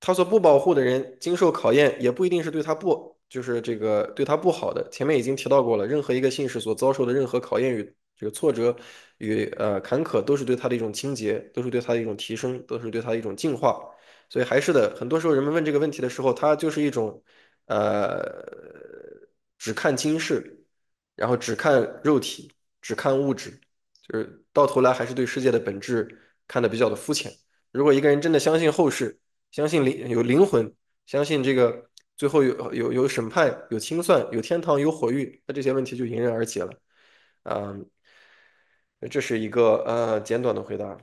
他所不保护的人经受考验，也不一定是对他不，就是这个对他不好的。前面已经提到过了，任何一个姓氏所遭受的任何考验与这个挫折与呃坎坷，都是对他的一种清洁，都是对他的一种提升，都是对他的一种净化。所以还是的，很多时候人们问这个问题的时候，他就是一种呃只看今世，然后只看肉体，只看物质。就是到头来还是对世界的本质看的比较的肤浅。如果一个人真的相信后世，相信灵有灵魂，相信这个最后有有有审判、有清算、有天堂、有火狱，那这些问题就迎刃而解了。嗯，这是一个呃简短的回答。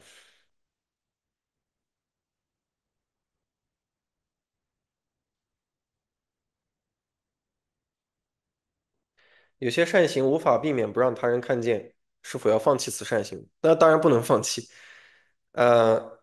有些善行无法避免不让他人看见。是否要放弃慈善行？那当然不能放弃。呃，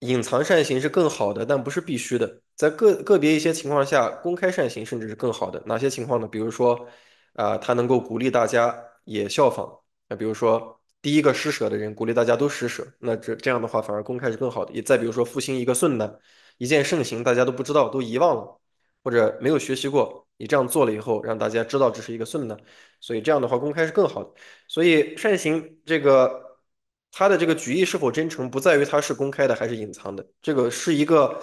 隐藏善行是更好的，但不是必须的。在个个别一些情况下，公开善行甚至是更好的。哪些情况呢？比如说，啊，他能够鼓励大家也效仿。那比如说，第一个施舍的人鼓励大家都施舍，那这这样的话反而公开是更好的。也再比如说，复兴一个顺难，一件盛行大家都不知道，都遗忘了。或者没有学习过，你这样做了以后，让大家知道这是一个善的，所以这样的话公开是更好的。所以善行这个它的这个举意是否真诚，不在于它是公开的还是隐藏的，这个是一个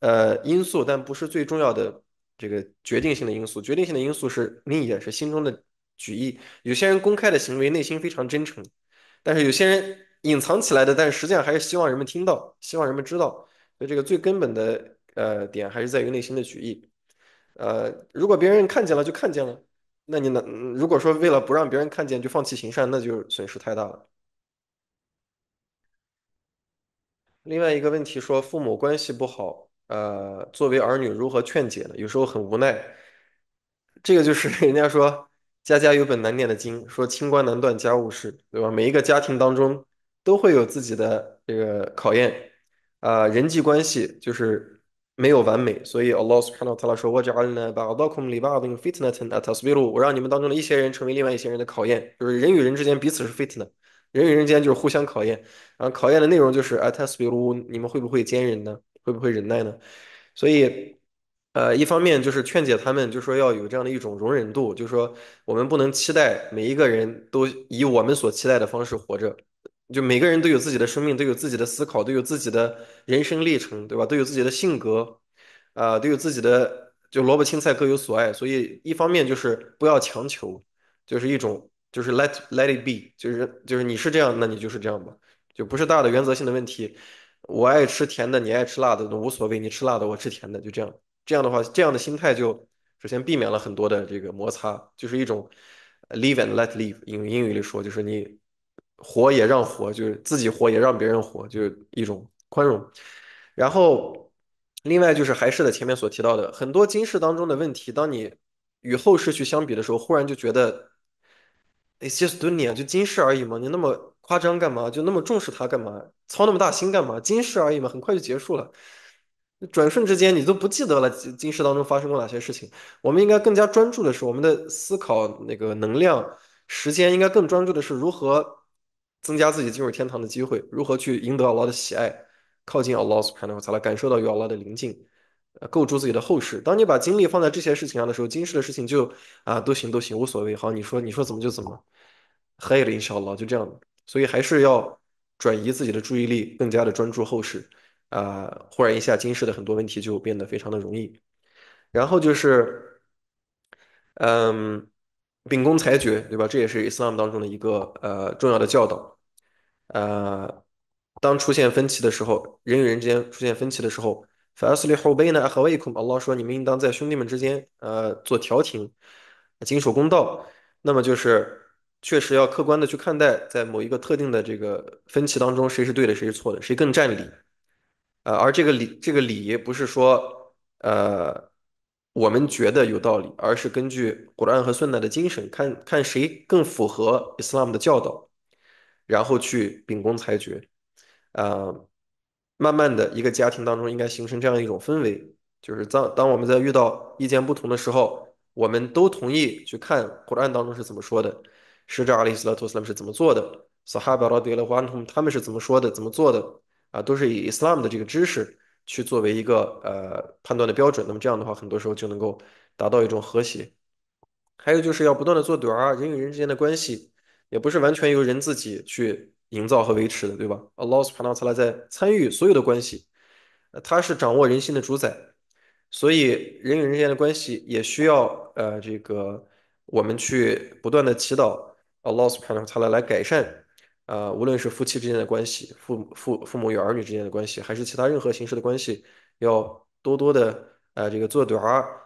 呃因素，但不是最重要的这个决定性的因素。决定性的因素是另一点，是心中的举意。有些人公开的行为内心非常真诚，但是有些人隐藏起来的，但是实际上还是希望人们听到，希望人们知道。所以这个最根本的呃点还是在于内心的举意。呃，如果别人看见了就看见了，那你呢？如果说为了不让别人看见就放弃行善，那就损失太大了。另外一个问题说父母关系不好，呃，作为儿女如何劝解呢？有时候很无奈。这个就是人家说家家有本难念的经，说清官难断家务事，对吧？每一个家庭当中都会有自己的这个考验，啊，人际关系就是。没有完美，所以 Allah 看到他了，说：“我让把你们当中的一些人成为另外一些人的考验，就是人与人之间彼此是 fitnah，人与人间就是互相考验。然后考验的内容就是 at-tasbih，你们会不会坚忍呢？会不会忍耐呢？所以，呃，一方面就是劝解他们，就说要有这样的一种容忍度，就说我们不能期待每一个人都以我们所期待的方式活着。”就每个人都有自己的生命，都有自己的思考，都有自己的人生历程，对吧？都有自己的性格，啊，都有自己的就萝卜青菜各有所爱。所以一方面就是不要强求，就是一种就是 let let it be，就是就是你是这样，那你就是这样吧，就不是大的原则性的问题。我爱吃甜的，你爱吃辣的，那无所谓，你吃辣的，我吃甜的，就这样。这样的话，这样的心态就首先避免了很多的这个摩擦，就是一种 leave and let leave，用英语里说就是你。活也让活，就是自己活也让别人活，就是一种宽容。然后，另外就是还是的前面所提到的，很多今世当中的问题，当你与后世去相比的时候，忽然就觉得，i t s j u s t do it，就今世而已嘛，你那么夸张干嘛？就那么重视它干嘛？操那么大心干嘛？今世而已嘛，很快就结束了，转瞬之间你都不记得了。今世当中发生过哪些事情？我们应该更加专注的是我们的思考那个能量时间，应该更专注的是如何。增加自己进入天堂的机会，如何去赢得 Allah 的喜爱，靠近 Allah，才能感受到与 Allah 的临近，呃，构筑自己的后世。当你把精力放在这些事情上的时候，今世的事情就啊都行都行无所谓。好，你说你说怎么就怎么，可以影响 Allah，就这样。所以还是要转移自己的注意力，更加的专注后世。啊，忽然一下，今世的很多问题就变得非常的容易。然后就是，嗯，秉公裁决，对吧？这也是 Islam 当中的一个呃重要的教导。呃，当出现分歧的时候，人与人之间出现分歧的时候，反尔斯利后 n a 和 a l 同，阿拉说你们应当在兄弟们之间，呃，做调停，坚守公道。那么就是确实要客观的去看待，在某一个特定的这个分歧当中，谁是对的，谁是错的，谁更占理。呃，而这个理，这个理不是说，呃，我们觉得有道理，而是根据古兰和圣奈的精神，看看谁更符合 Islam 的教导。然后去秉公裁决，啊，慢慢的，一个家庭当中应该形成这样一种氛围，就是当当我们在遇到意见不同的时候，我们都同意去看或者案当中是怎么说的，是这阿里斯拉图斯 lam 是怎么做的，soha 巴拉迪勒安同他们是怎么说的，怎么做的啊，都是以 islam 的这个知识去作为一个呃判断的标准，那么这样的话，很多时候就能够达到一种和谐。还有就是要不断的做对啊，人与人之间的关系。也不是完全由人自己去营造和维持的，对吧？Allah Subhanahu Wa Taala 在参与所有的关系，他是掌握人心的主宰，所以人与人之间的关系也需要呃，这个我们去不断的祈祷 Allah Subhanahu Wa Taala 来改善，呃，无论是夫妻之间的关系、父父父母与儿女之间的关系，还是其他任何形式的关系，要多多的呃，这个做对儿，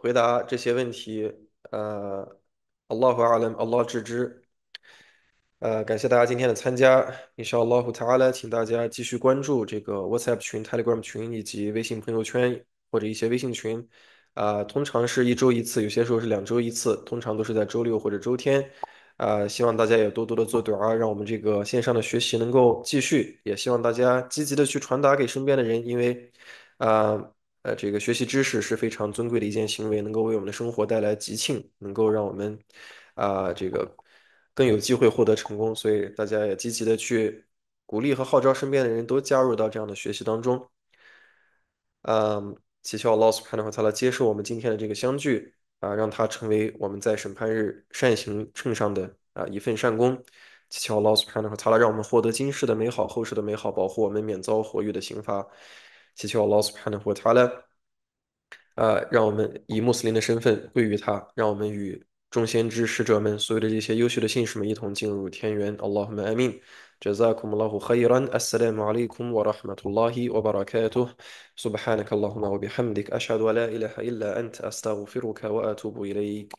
回答这些问题，呃 a l l a h 和 alam，Allah 知之，呃，感谢大家今天的参加。你是 Allahu taala，请大家继续关注这个 WhatsApp 群、Telegram 群以及微信朋友圈或者一些微信群，啊，通常是一周一次，有些时候是两周一次，通常都是在周六或者周天，啊，希望大家也多多的做短啊，让我们这个线上的学习能够继续，也希望大家积极的去传达给身边的人，因为，啊。呃，这个学习知识是非常尊贵的一件行为，能够为我们的生活带来吉庆，能够让我们啊，这个更有机会获得成功。所以大家也积极的去鼓励和号召身边的人都加入到这样的学习当中。嗯，祈求 Los Pantera 接受我们今天的这个相聚啊，让它成为我们在审判日善行秤上的啊一份善功。祈求 Los Pantera 让我们获得今世的美好，后世的美好，保护我们免遭火狱的刑罚。祈求我老祖看得活他 y 啊！让我们以穆斯林的身份归于他，让我们与众先知使者们所有的这些优秀的信士们一同进入天园。Allahu ma amin，Jazakum Allah khayran，Assalamu a alaykum wa rahmatu Allahi wa barakatuh，Subhanaka Allahi wa bihamdihi ashad wa la ilaha yang illa ant asta'furuka wa atubu ilayk。